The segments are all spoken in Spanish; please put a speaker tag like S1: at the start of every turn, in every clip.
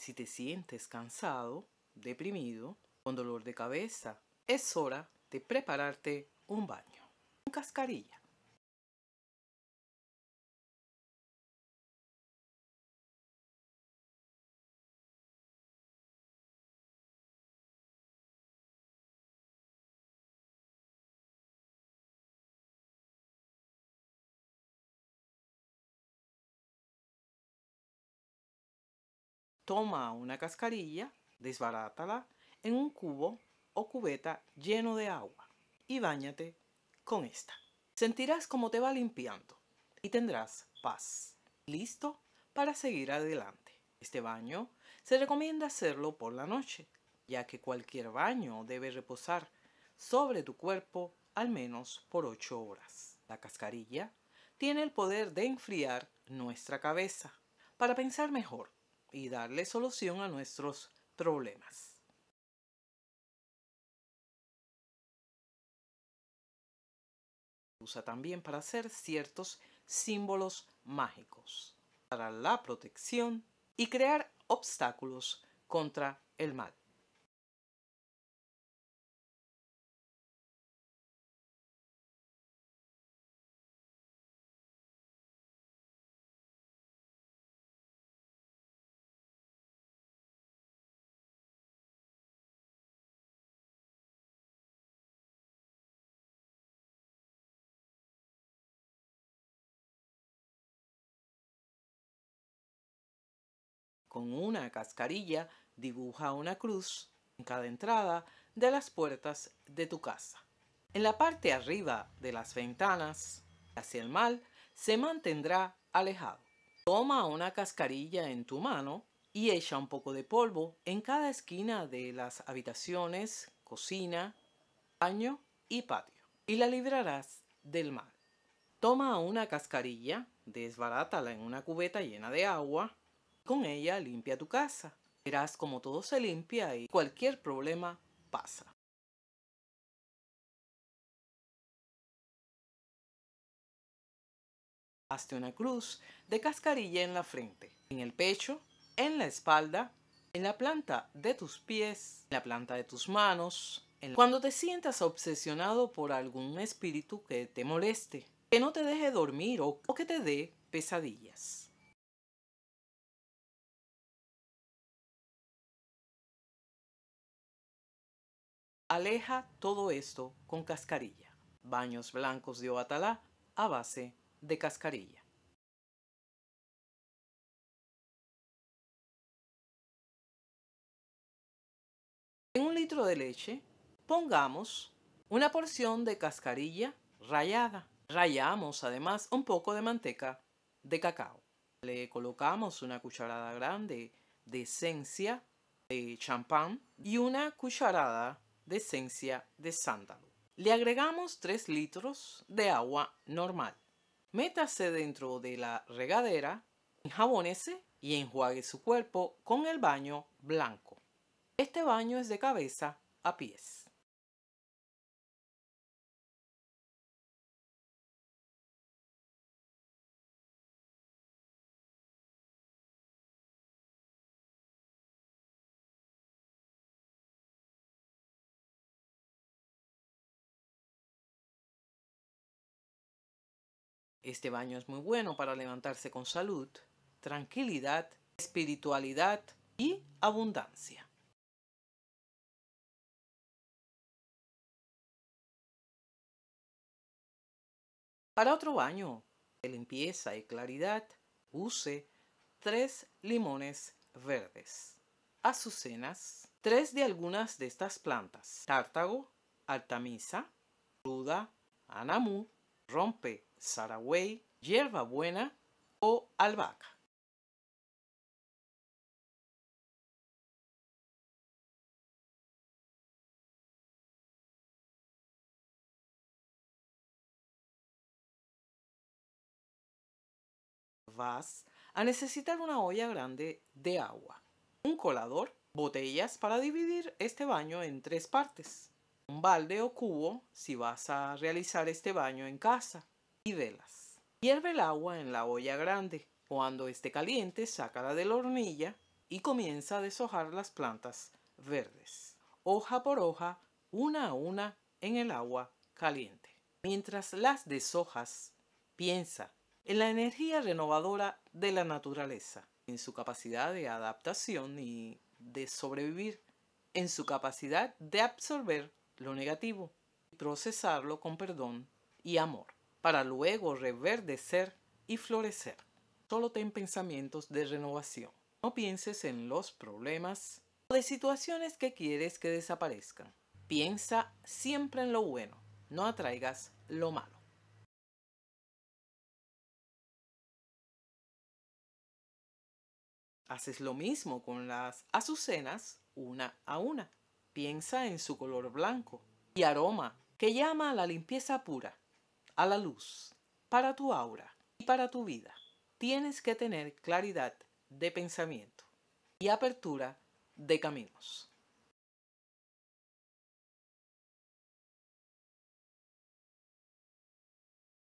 S1: Si te sientes cansado, deprimido, con dolor de cabeza, es hora de prepararte un baño, un cascarilla. Toma una cascarilla, desbarátala en un cubo o cubeta lleno de agua y bañate con esta. Sentirás cómo te va limpiando y tendrás paz. ¿Listo? Para seguir adelante. Este baño se recomienda hacerlo por la noche, ya que cualquier baño debe reposar sobre tu cuerpo al menos por 8 horas. La cascarilla tiene el poder de enfriar nuestra cabeza para pensar mejor y darle solución a nuestros problemas. Usa también para hacer ciertos símbolos mágicos para la protección y crear obstáculos contra el mal. Con una cascarilla dibuja una cruz en cada entrada de las puertas de tu casa. En la parte arriba de las ventanas, hacia el mal, se mantendrá alejado. Toma una cascarilla en tu mano y echa un poco de polvo en cada esquina de las habitaciones, cocina, baño y patio, y la librarás del mal. Toma una cascarilla, desbarátala en una cubeta llena de agua con ella limpia tu casa. Verás como todo se limpia y cualquier problema pasa. Hazte una cruz de cascarilla en la frente, en el pecho, en la espalda, en la planta de tus pies, en la planta de tus manos, cuando te sientas obsesionado por algún espíritu que te moleste, que no te deje dormir o que te dé pesadillas. Aleja todo esto con cascarilla. Baños blancos de Oatalá a base de cascarilla. En un litro de leche pongamos una porción de cascarilla rallada. Rayamos además un poco de manteca de cacao. Le colocamos una cucharada grande de esencia de champán y una cucharada de esencia de sándalo. Le agregamos 3 litros de agua normal. Métase dentro de la regadera, enjabónese y enjuague su cuerpo con el baño blanco. Este baño es de cabeza a pies. Este baño es muy bueno para levantarse con salud, tranquilidad, espiritualidad y abundancia. Para otro baño de limpieza y claridad, use tres limones verdes, azucenas, tres de algunas de estas plantas, tártago, altamisa, ruda, anamú rompe, Saraway, hierba buena o albahaca. Vas a necesitar una olla grande de agua, un colador, botellas para dividir este baño en tres partes, balde o cubo si vas a realizar este baño en casa y velas. Hierve el agua en la olla grande. Cuando esté caliente, sácala de la hornilla y comienza a deshojar las plantas verdes, hoja por hoja, una a una en el agua caliente. Mientras las deshojas, piensa en la energía renovadora de la naturaleza, en su capacidad de adaptación y de sobrevivir, en su capacidad de absorber lo negativo y procesarlo con perdón y amor, para luego reverdecer y florecer. Solo ten pensamientos de renovación. No pienses en los problemas o de situaciones que quieres que desaparezcan. Piensa siempre en lo bueno, no atraigas lo malo. Haces lo mismo con las azucenas una a una piensa en su color blanco y aroma, que llama a la limpieza pura, a la luz, para tu aura y para tu vida. Tienes que tener claridad de pensamiento y apertura de caminos.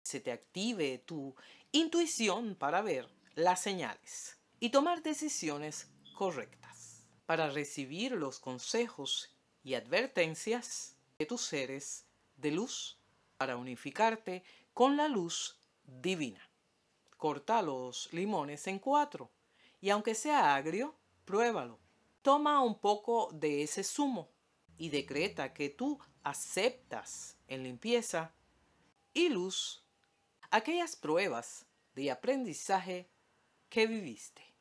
S1: se te active tu intuición para ver las señales y tomar decisiones correctas, para recibir los consejos y advertencias de tus seres de luz para unificarte con la luz divina. Corta los limones en cuatro y aunque sea agrio, pruébalo. Toma un poco de ese zumo y decreta que tú aceptas en limpieza y luz aquellas pruebas de aprendizaje que viviste.